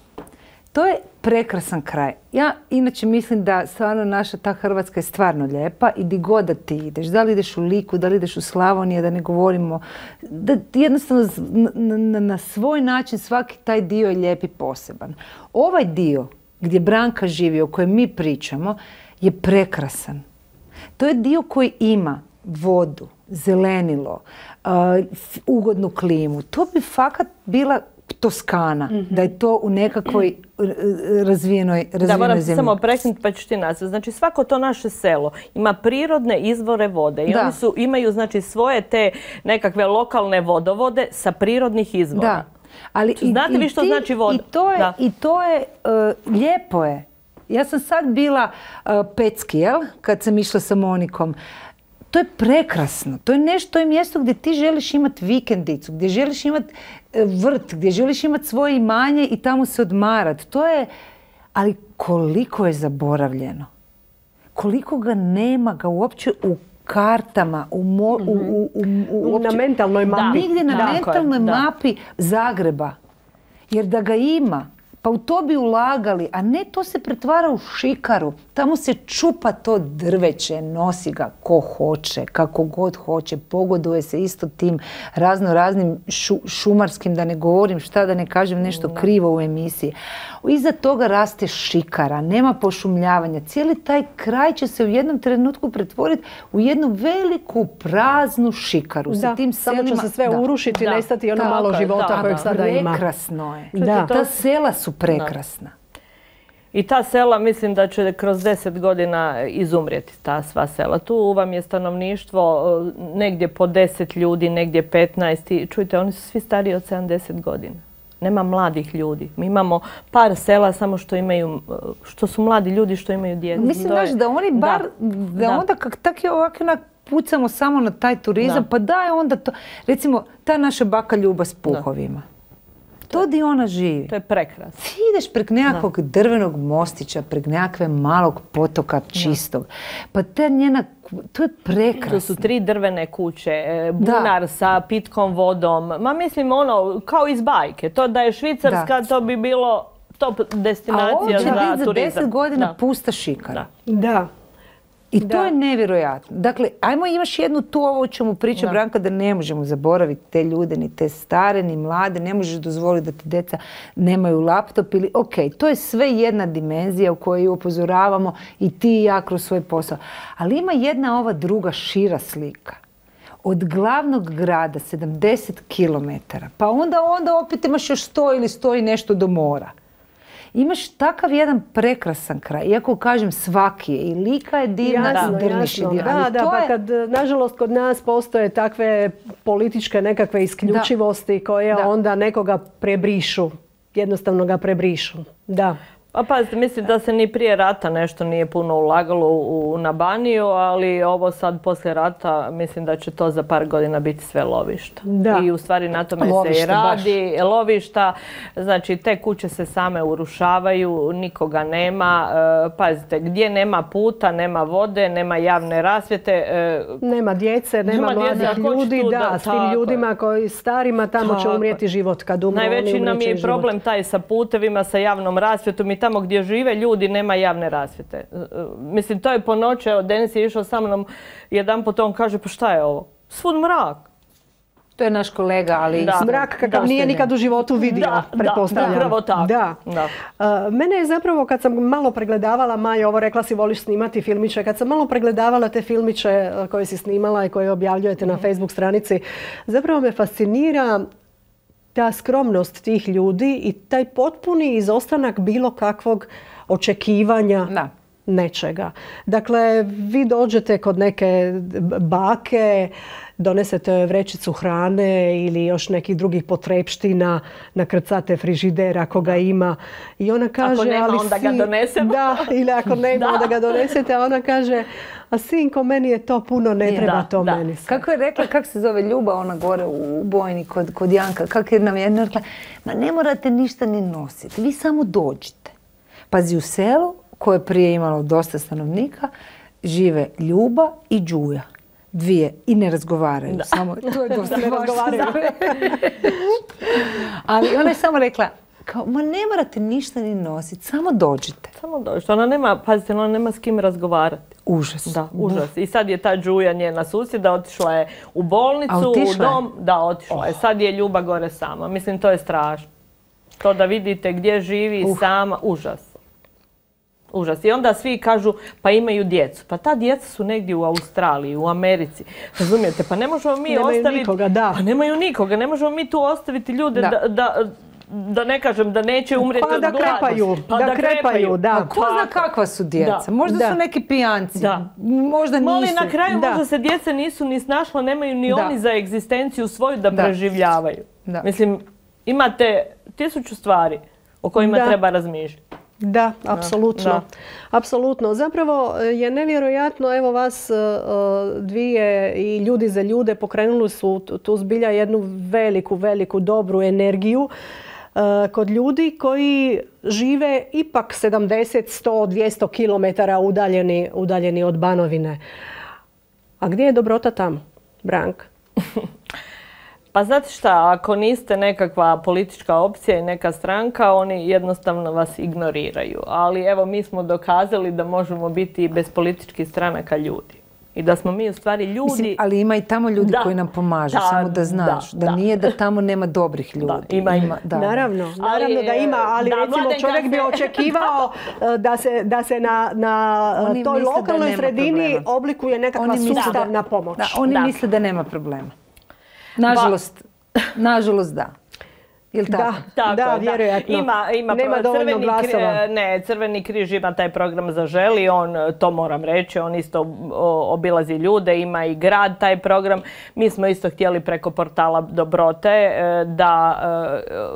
To je prekrasan kraj. Ja inače mislim da stvarno naša ta Hrvatska je stvarno lijepa i di god da ti ideš, da li ideš u Liku, da li ideš u Slavonije, da ne govorimo, da jednostavno na, na svoj način svaki taj dio je lijep i poseban. Ovaj dio gdje Branka živi, o kojem mi pričamo, je prekrasan. To je dio koji ima vodu, zelenilo, uh, ugodnu klimu. To bi fakat bila Toskana, mhm. da je to u nekakvoj razvijenoj, uh, razvijenoj da, moram samo prekinuti pa ću ti nazvati. Znači svako to naše selo ima prirodne izvore vode i da. oni su, imaju znači svoje te nekakve lokalne vodovode sa prirodnih izvora. Da. Ali i, Znate vi što znači voda? I to je, i to je e, lijepo je. Ja sam sad bila uh, Pecki, jel? Kad sam išla sa Monikom. To je prekrasno. To je nešto, to je mjesto gdje ti želiš imati vikendicu, gdje želiš imati e, vrt, gdje želiš imati svoje imanje i tamo se odmarati. To je, ali koliko je zaboravljeno. Koliko ga nema, ga uopće u kartama, mhm. u, u, u, na mentalnoj mapi. na mentalnoj mapi Zagreba. Jer da ga ima, pa u to bi ulagali, a ne to se pretvara u šikaru. Tamo se čupa to drveće, nosi ga ko hoće, kako god hoće, pogoduje se isto tim razno raznim šumarskim, da ne govorim šta, da ne kažem nešto krivo u emisiji. Iza toga raste šikara, nema pošumljavanja. Cijeli taj kraj će se u jednom trenutku pretvoriti u jednu veliku praznu šikaru. Da, samo će se sve urušiti i nestati ono malo života kojeg sada ima. Prekrasno je. Ta sela su prekrasna. I ta sela mislim da će kroz deset godina izumrijeti ta sva sela. Tu vam je stanovništvo negdje po deset ljudi, negdje petnaest čujte oni su svi stariji od 70 godina. Nema mladih ljudi. Mi imamo par sela samo što imaju, što su mladi ljudi što imaju djecu. Mislim daš da oni bar, da, onda kak tak je ovak onak pucamo samo na taj turizam, pa daj onda to. Recimo, ta naša baka Ljuba s puhovima to di ona živi. To je prekrasno. Ti ideš prek nekakvog drvenog mostića, prek nekakve malog potoka čistog. Pa te njena, to je prekrasno. To su tri drvene kuće, e, bunar sa pitkom vodom. Ma mislim ono, kao iz bajke. To da je Švicarska, to bi bilo top destinacija za turizam. A ovo će biti za godina pusta šikara. Da. I to je nevjerojatno. Dakle, ajmo imaš jednu tu ovo o čemu priča Branka, da ne možemo zaboraviti te ljude, ni te stare, ni mlade, ne možeš dozvoliti da ti deca nemaju laptop ili ok, to je sve jedna dimenzija u kojoj upozoravamo i ti i ja kroz svoj posao. Ali ima jedna ova druga šira slika od glavnog grada 70 km, pa onda, onda opet imaš još 100 ili 100 i nešto do mora imaš takav jedan prekrasan kraj. Iako kažem svaki je i lika je divna jasno, i Da, da, pa kad nažalost kod nas postoje takve političke nekakve isključivosti koje onda nekoga prebrišu. Jednostavno ga prebrišu. Da. Pa pazite, mislim da se ni prije rata nešto nije puno ulagalo u, na Baniju, ali ovo sad poslije rata mislim da će to za par godina biti sve lovišta. I u stvari na tome se i radi. Lovišta, znači te kuće se same urušavaju, nikoga nema. E, pazite, gdje nema puta, nema vode, nema javne rasvjete. E, nema djece, nema, mladih ljudi. da, s tim ljudima koji starima tamo će umrijeti život kad umru. Najveći nam je problem taj sa putevima, sa javnom rasvjetom i tamo gdje žive ljudi nema javne rasvjete. E, e, mislim, to je po noći, Denis je išao sa mnom jedan po on kaže, pa šta je ovo? Svud mrak. To je naš kolega, ali... Mrak kakav nije nikad u životu vidio, da, pretpostavljam. Da, upravo tako. E, mene je zapravo, kad sam malo pregledavala, Maja, ovo rekla si voliš snimati filmiće, kad sam malo pregledavala te filmiće koje si snimala i koje objavljujete na mm. Facebook stranici, zapravo me fascinira ta skromnost tih ljudi i taj potpuni izostanak bilo kakvog očekivanja nečega. Dakle, vi dođete kod neke bake, donesete vrećicu hrane ili još nekih drugih potrepština, nakrcate frižider ako ga ima i ona kaže... Ako nema, onda ga donesemo. Da, ili ako (laughs) nema, onda ga donesete, a ona kaže a sinko, meni je to puno, ne treba to meni. Kako je rekla, kako se zove Ljuba, ona gore u Bojni kod, kod Janka, kako je nam jedna rekla, ma ne morate ništa ni nositi, vi samo dođite. Pazi, u selu koje je prije imalo dosta stanovnika, žive Ljuba i Đuja. Dvije. I ne razgovaraju. Da. Samo, to (laughs) je dosta ne razgovaraju. Ali ona je samo rekla, kao, ma ne morate ništa ni nositi, samo dođite. Samo dođite. Ona nema, pazite, ona nema s kim razgovarati. Užas. Da, užas. I sad je ta Đuja njena susjeda, otišla je u bolnicu, u dom. Da, otišla je. Oh. Sad je Ljuba gore sama. Mislim, to je strašno. To da vidite gdje živi uh. sama, užas užas. I onda svi kažu pa imaju djecu. Pa ta djeca su negdje u Australiji, u Americi. Razumijete? Pa ne možemo mi ostaviti... da. Pa nemaju nikoga. Ne možemo mi tu ostaviti ljude da, da, da ne kažem da neće pa umreti pa od da krepaju, pa da, krepaju, pa ko zna kakva su djeca? Možda su neki pijanci, možda nisu. Moli, na kraju možda se djece nisu ni snašla, nemaju ni oni za egzistenciju svoju da preživljavaju. Mislim, imate tisuću stvari o kojima treba razmišljati. Da, apsolutno. Apsolutno. Zapravo e, je nevjerojatno, evo vas e, e, dvije i ljudi za ljude pokrenuli su tu zbilja jednu veliku, veliku dobru energiju kod ljudi koji žive ipak 70, 100, 200 km udaljeni, udaljeni od Banovine. A gdje je dobrota tamo, Brank? (laughs) Pa znate šta, ako niste nekakva politička opcija i neka stranka, oni jednostavno vas ignoriraju. Ali evo, mi smo dokazali da možemo biti i bez političkih stranaka ljudi. I da smo mi u stvari ljudi... ali ima i tamo ljudi koji nam pomažu, samo da znaš. Da, nije da tamo nema dobrih ljudi. Da, ima, ima. Naravno, naravno ali, da ima, ali recimo čovjek bi očekivao (laughs) eh, da se, na, eh, toj lokalnoj sredini oblikuje nekakva sustavna pomoć. oni misle da nema problema. Nažalost, nažalost da. Ili tako? Da, da, vjerojatno. Ima, ima crveni, glasova. E, ne, Crveni križ ima taj program za želi, on, e, to moram reći, on isto obilazi ljude, ima i grad taj program. Mi smo isto htjeli preko portala Dobrote e, da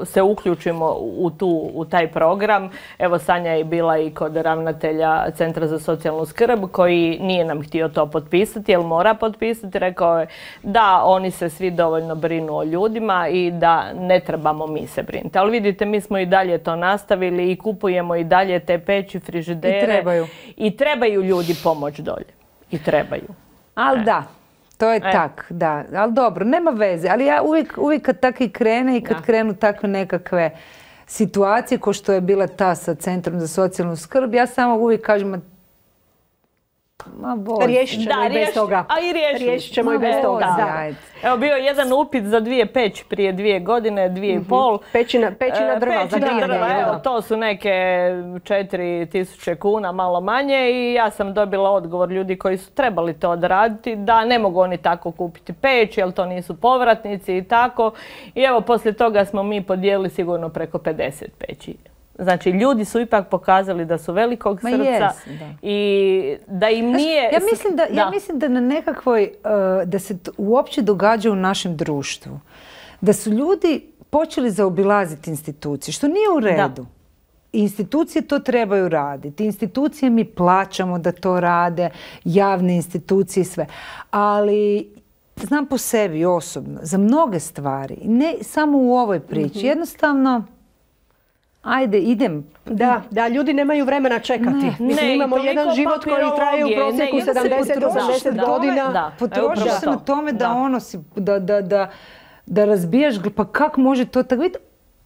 se uključimo u, tu, u taj program. Evo Sanja je bila i kod ravnatelja Centra za socijalnu skrb koji nije nam htio to potpisati, jer mora potpisati. Rekao je da oni se svi dovoljno brinu o ljudima i da ne trebamo mi se brinuti. Ali vidite, mi smo i dalje to nastavili i kupujemo i dalje te peći, frižidere. I trebaju. I trebaju ljudi pomoć dolje. I trebaju. Ali e. da, to je tako, e. tak, da. Ali dobro, nema veze. Ali ja uvijek, kad tako i krene i kad krenu takve nekakve situacije ko što je bila ta sa Centrom za socijalnu skrb, ja samo uvijek kažem Ma bolj. Riješit ćemo da, i toga. A Riješit ćemo i bez toga. Evo bio je jedan upit za dvije peć prije dvije godine, dvije i mhm. pol. Pećina, e, drva za evo, to su neke 4000 kuna, malo manje i ja sam dobila odgovor ljudi koji su trebali to odraditi da ne mogu oni tako kupiti peć jer to nisu povratnici i tako. I evo poslije toga smo mi podijelili sigurno preko 50 peći. Znači, ljudi su ipak pokazali da su velikog srca da. i da im nije... Ja mislim da, na nekakvoj, uh, da se uopće događa u našem društvu. Da su ljudi počeli zaobilaziti institucije, što nije u redu. Institucije to trebaju raditi. Institucije mi plaćamo da to rade, javne institucije i sve. Ali znam po sebi osobno, za mnoge stvari, ne samo u ovoj priči, mhm. jednostavno ajde idem. Da, da, ljudi nemaju vremena čekati. Ne, imamo jedan život koji traje u prosjeku 70-80 godina. Pa Potrošiš se na tome da, ono si, da, da, da, razbijaš, pa kako može to tako biti?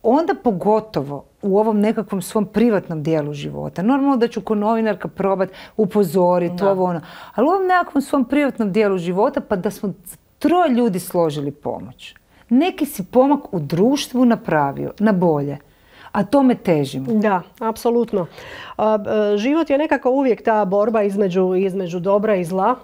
Onda pogotovo u ovom nekakvom svom privatnom dijelu života. Normalno da ću ko novinarka probati upozoriti ovo ono. Ali u ovom nekakvom svom privatnom dijelu života pa da smo troje ljudi složili pomoć. Neki si pomak u društvu napravio, na bolje a tome težimo. Da, apsolutno. E, život je nekako uvijek ta borba između, između dobra i zla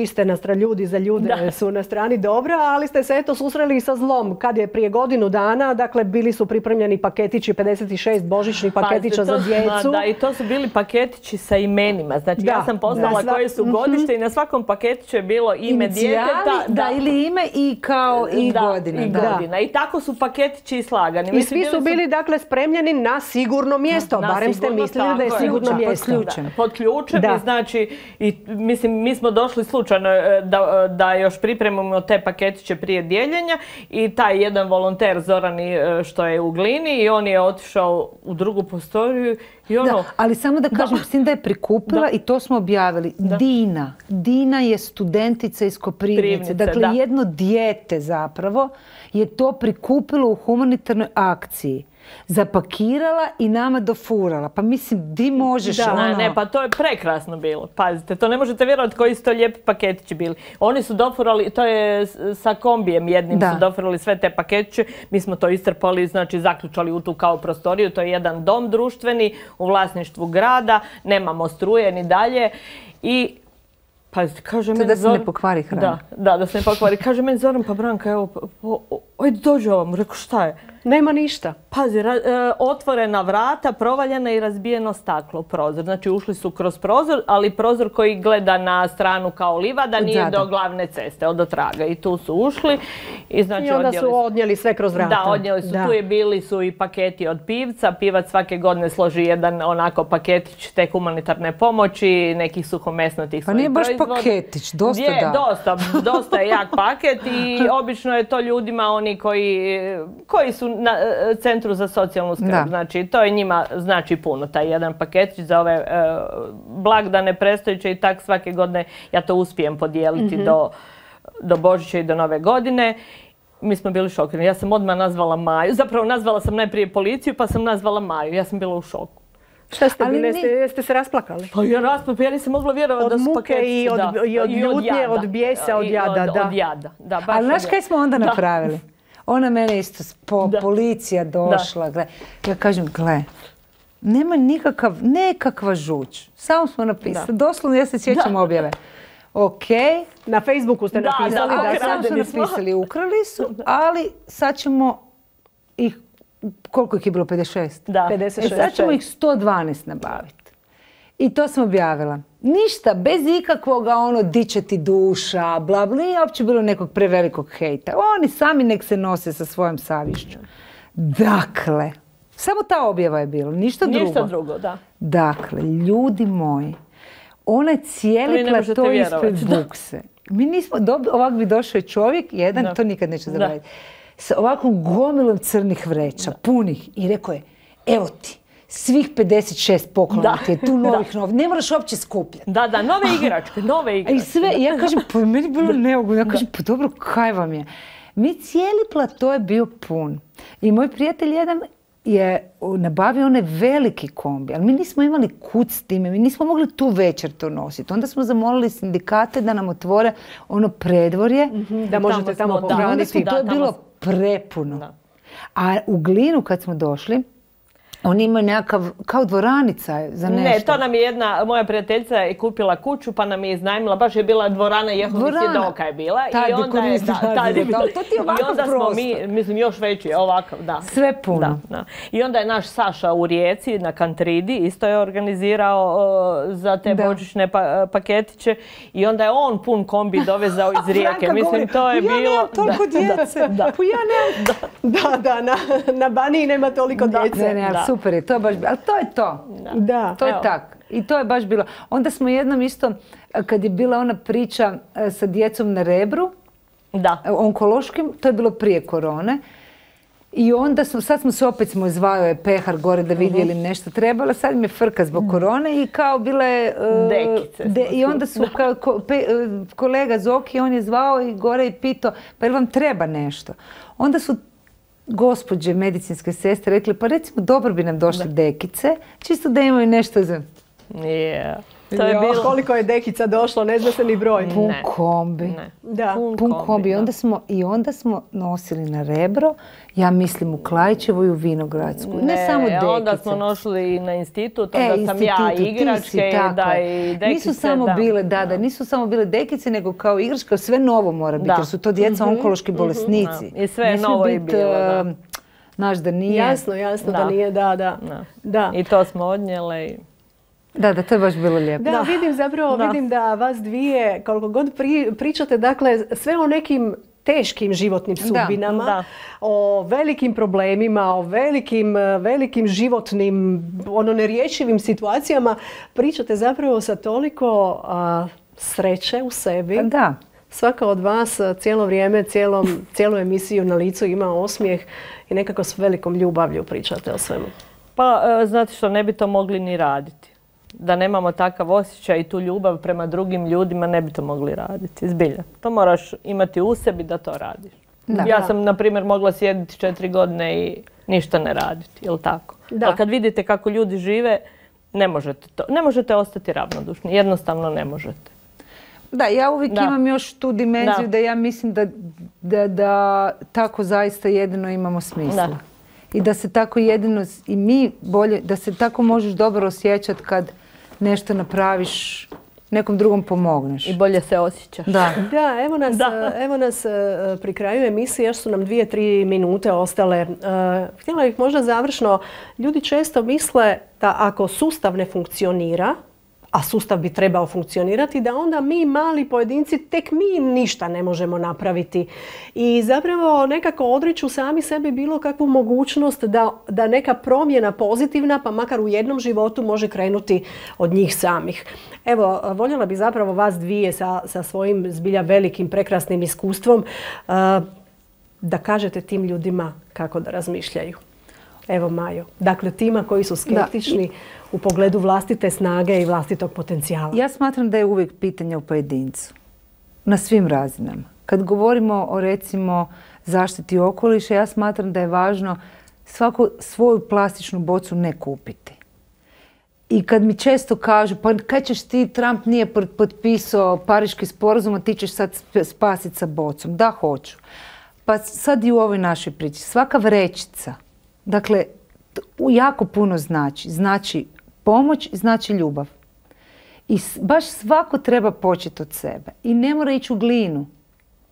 vi ste ljudi za ljude su na strani dobra, ali ste se eto susreli i sa zlom. Kad je prije godinu dana, dakle, bili su pripremljeni paketići, 56 božićnih pa, paketića za djecu. Da, i to su bili paketići sa imenima. Znači, ja sam poznala koje su mhm. godište i na svakom paketiću je bilo ime djeteta. Da, ili ime i kao i godina. I godina. I tako su paketići slagani. I svi su bili, dakle, spremljeni na sigurno mjesto. Barem ste mislili da je sigurno mjesto. Pod ključem. Pod znači, i, mislim, mi smo došli slučajno Eh, da, eh, da još pripremimo te paketiće prije dijeljenja i taj jedan volonter Zorani eh, što je u glini i on je otišao u drugu postoriju i ono... Da, ali samo da kažem, s da je prikupila i to smo objavili. Dina. Dina je studentica iz Koprivnice. dakle, jedno dijete zapravo je to prikupilo u humanitarnoj akciji zapakirala i nama dofurala. Pa mislim, di možeš ono... Ne, pa to je prekrasno bilo. Pazite, to ne možete vjerovati koji su to lijepi paketići bili. Oni su dofurali, to je sa kombijem jednim da. su dofurali sve te paketiće. Mi smo to istrpali, znači zaključali u tu kao prostoriju. To je jedan dom društveni u vlasništvu grada. Nemamo struje ni dalje. I Pazite, kaže da se ne pokvari hrana. Da, da, se ne pokvari. Kaže meni Zoran, pa Branka, evo, Oj, dođe ovom, rekao šta je? Nema ništa. Pazi, e, otvorena vrata, provaljena i razbijeno staklo prozor. Znači ušli su kroz prozor, ali prozor koji gleda na stranu kao livada nije do glavne ceste, od traga. I tu su ušli. I, znači onda su odnijeli sve kroz vrata. Da, odnijeli su. Tu je bili su i paketi od pivca. Pivac svake godine složi jedan onako paketić te humanitarne pomoći, nekih suhomesnatih Pa nije baš paketić, dosta je, dosta, dosta je jak (laughs) paket i obično je to ljudima, oni oni koji, koji su na e, Centru za socijalnu skrb. Znači, to je njima znači puno, taj jedan paketić za ove e, blagdane prestojiće i tak svake godine ja to uspijem podijeliti mhm. do, do Božića i do Nove godine. Mi smo bili šokirani. Ja sam odmah nazvala Maju. Zapravo nazvala sam najprije policiju pa sam nazvala Maju. Ja sam bila u šoku. Šta ste Jeste, jeste se rasplakali? Pa ja pa ja nisam mogla vjerovati da su muke od, da. i od od bijesa, od jada. Od, jada, da. Ali znaš kaj smo onda napravili? (laughs) Ona mene isto, policija došla. Gle. Ja kažem, gle, nema nikakav, nekakva žuč. Samo smo napisali, doslovno ja se sjećam objave. Ok. Na Facebooku ste napisali da, da samo su napisali, ukrali su, ali sad ćemo ih, koliko ih je bilo, 56? Da, 56. E, sad ćemo ih 112 nabaviti. I to sam objavila. Ništa, bez ikakvog ono diče ti duša, bla bla, nije uopće bilo nekog prevelikog hejta. Oni sami nek se nose sa svojom savišću. Dakle, samo ta objava je bila, ništa, drugo. Ništa drugo, da. Dakle, ljudi moji, onaj cijeli plato ispred (laughs) bukse. Mi nismo, ovak bi došao je čovjek, jedan, to nikad neće zaboraviti, sa ovakvom gomilom crnih vreća, punih, i rekao je, evo ti, svih 56 poklona ti je tu (laughs) novih novih. Ne moraš uopće skupljati. Da, da, nove igračke, nove igračke. I sve, ja kažem, pa meni je bilo (laughs) neugodno. Ja kažem, pa dobro, kaj vam je? Mi cijeli plato je bio pun. I moj prijatelj jedan je nabavio onaj veliki kombi, ali mi nismo imali kut s time, mi nismo mogli tu večer to nositi. Onda smo zamolili sindikate da nam otvore ono predvorje. Mhm, da možete tamo, to je bilo prepuno. A u Glinu kad smo došli, oni imaju nekakav, kao dvoranica za nešto. Ne, to nam je jedna, moja prijateljica je kupila kuću pa nam je iznajmila, baš je bila dvorana Jehovnih svjedoka je bila. Tad je, koristila. To ti je ovako I smo mi, mislim još veći, ovakav, da. Sve puno. I onda je naš Saša u Rijeci na Kantridi, isto je organizirao za te da. Pa, e, paketiće i onda je on pun kombi dovezao iz (laughs) Rijeke. mislim, to je bilo... Ja nemam toliko (laughs) djece. Da, ja nemam... (laughs) Da, da, na, na Baniji nema toliko djece. Super je, to je baš bilo. Ali to je to. Da. To je tak. I to je baš bilo. Onda smo jednom isto, e, kad je bila ona priča e, sa djecom na rebru, da. E, onkološkim, to je bilo prije korone. I onda smo, sad smo se opet smo zvao je pehar gore da vidjeli mhm. nešto trebalo, sad mi je frka zbog mhm. korone i kao bile... je... Dekice. I onda su kolega Zoki, on je zvao i gore i pitao, pa li vam treba nešto? Onda su gospođe medicinske sestre rekli pa recimo dobro bi nam došle dekice, čisto da imaju nešto za... Yeah je Koliko je dekica došlo, ne zna se ni broj. Pun kombi. Pun, kombi. I onda smo nosili na rebro, ja mislim u Klajčevu i u Vinogradsku. Ne, samo dekice. Onda smo nosili na institut, e, onda sam ja igračke i dekice. Nisu samo bile, da, da, nisu samo bile dekice, nego kao igračka sve novo mora biti, jer su to djeca mhm. onkološki mhm. bolesnici. I sve novo je bilo, ehm, Znaš da nije. Jasno, jasno da, nije, da, da. I to smo odnijele. Da, da, to je baš bilo lijepo. Da, vidim zapravo, vidim da vas dvije, koliko god pričate, dakle, sve o nekim teškim životnim sudbinama, o velikim problemima, o velikim, životnim, ono nerješivim situacijama, pričate zapravo sa toliko sreće u sebi. Pa da. Svaka od vas cijelo vrijeme, cijelu emisiju na licu ima osmijeh i nekako s velikom ljubavlju pričate o svemu. Pa, e, znate što, ne bi to mogli ni raditi da nemamo takav osjećaj i tu ljubav prema drugim ljudima ne bi to mogli raditi. Zbilja. To moraš imati u sebi da to radiš. Ja sam, na primjer, mogla sjediti četiri godine i ništa ne raditi, jel tako? Da. Ali kad vidite kako ljudi žive, ne možete to. Ne možete ostati ravnodušni. Jednostavno ne možete. Da, ja uvijek imam još tu dimenziju da, da ja mislim da, da, da tako zaista jedino imamo smisla. I da se tako jedino i mi bolje, da se tako možeš dobro osjećati kad nešto napraviš, nekom drugom pomogneš. I bolje se osjećaš. Da, evo nas, eh, Evo nas eh, pri kraju emisije, još su nam dvije, tri minute ostale. Eh, htjela bih možda završno, ljudi često misle da ako sustav ne funkcionira, a sustav bi trebao funkcionirati, da onda mi mali pojedinci, tek mi ništa ne možemo napraviti. I zapravo nekako odreću sami sebi bilo kakvu mogućnost da, da neka promjena pozitivna, pa makar u jednom životu može krenuti od njih samih. Evo, voljela bi zapravo vas dvije sa, sa svojim zbilja velikim, prekrasnim iskustvom eh, da kažete tim ljudima kako da razmišljaju. Evo Majo. Dakle, tima koji su skeptični u pogledu vlastite snage i vlastitog potencijala. Ja smatram da je uvijek pitanje u pojedincu. Na svim razinama. Kad govorimo o recimo zaštiti okoliša, ja smatram da je važno svaku svoju plastičnu bocu ne kupiti. I kad mi često kažu, pa kad ćeš ti, Trump nije potpisao pariški sporazum, a ti ćeš sad spasiti sa bocom. Da, hoću. Pa sad i u ovoj našoj priči. Svaka vrećica Dakle, jako puno znači. Znači pomoć, znači ljubav. I baš svako treba početi od sebe. I ne mora ići u glinu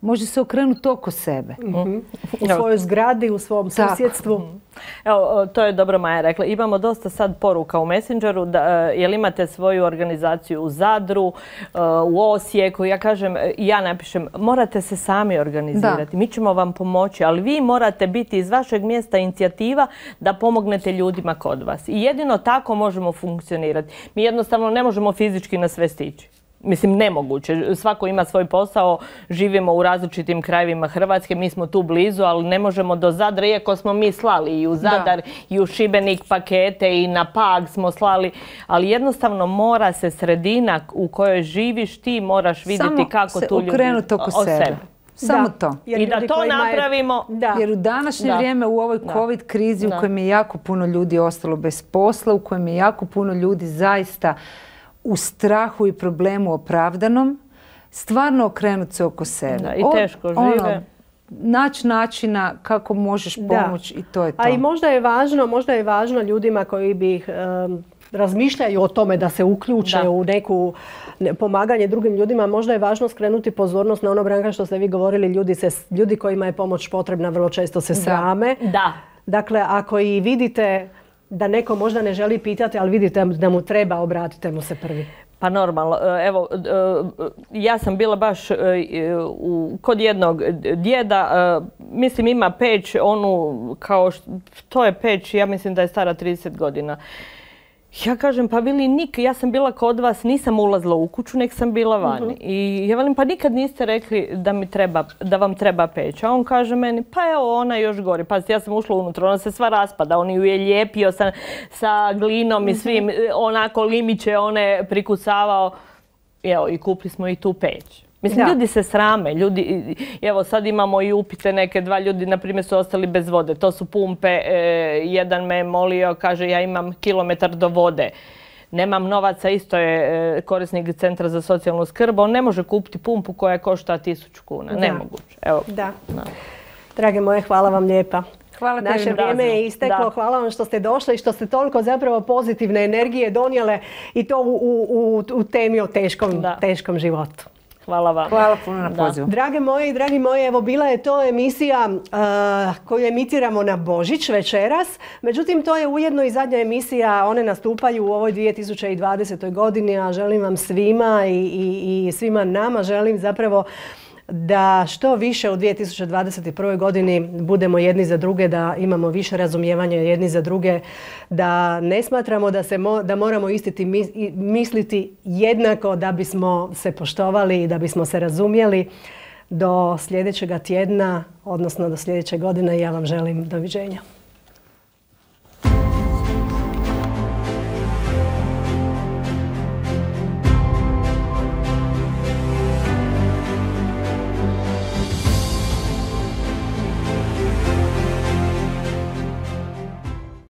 može se okrenuti oko sebe. Mhm. U svojoj zgradi, u svom susjedstvu. Mhm. Evo, to je dobro Maja rekla. Imamo dosta sad poruka u Messengeru. Da, e, jel imate svoju organizaciju u Zadru, e, u Osijeku? Ja kažem, e, ja napišem, morate se sami organizirati. Mi ćemo vam pomoći, ali vi morate biti iz vašeg mjesta inicijativa da pomognete ljudima kod vas. I jedino tako možemo funkcionirati. Mi jednostavno ne možemo fizički na sve stići mislim, nemoguće. Svako ima svoj posao, živimo u različitim krajevima Hrvatske, mi smo tu blizu, ali ne možemo do Zadra, iako smo mi slali i u Zadar, i u Šibenik pakete, i na Pag smo slali, ali jednostavno mora se sredina u kojoj živiš, ti moraš vidjeti kako tu ljudi... se oko sebe. Samo to. I da to napravimo. Jer u današnje vrijeme u ovoj COVID krizi u kojem je jako puno ljudi ostalo bez posla, u kojem je jako puno ljudi zaista u strahu i problemu opravdanom, stvarno okrenuti se oko sebe. I teško ono, žive. naći načina kako možeš pomoći i to je to. A i možda je važno, možda je važno ljudima koji bi ih razmišljaju o tome da se uključe u neku pomaganje drugim ljudima, možda je važno skrenuti pozornost na ono, Branka, što ste vi govorili, ljudi, kojima je pomoć potrebna vrlo često se srame. da. Dakle, ako i vidite da neko možda ne želi pitati, ali vidite da mu treba, obratite mu se prvi. Pa normalno, e, evo, e, ja sam bila baš e, kod jednog djeda, mislim ima peć, onu, kao, što je peć, ja mislim da je stara 30 godina. Ja kažem, pa bili nik, ja sam bila kod vas, nisam ulazila u kuću, nek sam bila vani. Mhm. I ja velim, pa nikad niste rekli da, mi da vam treba peć, A on kaže meni, pa evo ona još gori. Pazite, ja sam ušla unutra, ona se sva raspada, on ju je lijepio sa, glinom i svim, mhm. onako limiće one prikusavao. Evo, i kupili smo i tu peć. Mislim, ljudi se srame, ljudi, evo sad imamo i upite neke, dva ljudi na primjer su ostali bez vode, to su pumpe, e, jedan me molio, kaže ja imam kilometar do vode nemam novaca, isto je e, korisnik centra za socijalnu skrb, on ne može kupiti pumpu koja košta tisuću kuna, nemoguće. Evo. Da. Drage moje, hvala vam lijepa. Hvala Naše vrijeme je isteklo. Hvala vam što ste došli i što ste toliko zapravo pozitivne energije donijele i to u, temi o teškom životu. Hvala vam. Hvala puno na pozivu. Drage moje i dragi moje, evo bila je to emisija eh, koju emitiramo na Božić večeras. Međutim, to je ujedno i zadnja emisija. One nastupaju u ovoj 2020. godini, a želim vam svima i, i svima nama želim zapravo da što više u 2021. godini budemo jedni za druge, da imamo više razumijevanja jedni za druge, da ne smatramo da, se mo, da moramo istiti misliti jednako da bismo se poštovali i da bismo se razumjeli. Do sljedećega tjedna, odnosno do sljedeće godine, ja vam želim doviđenja.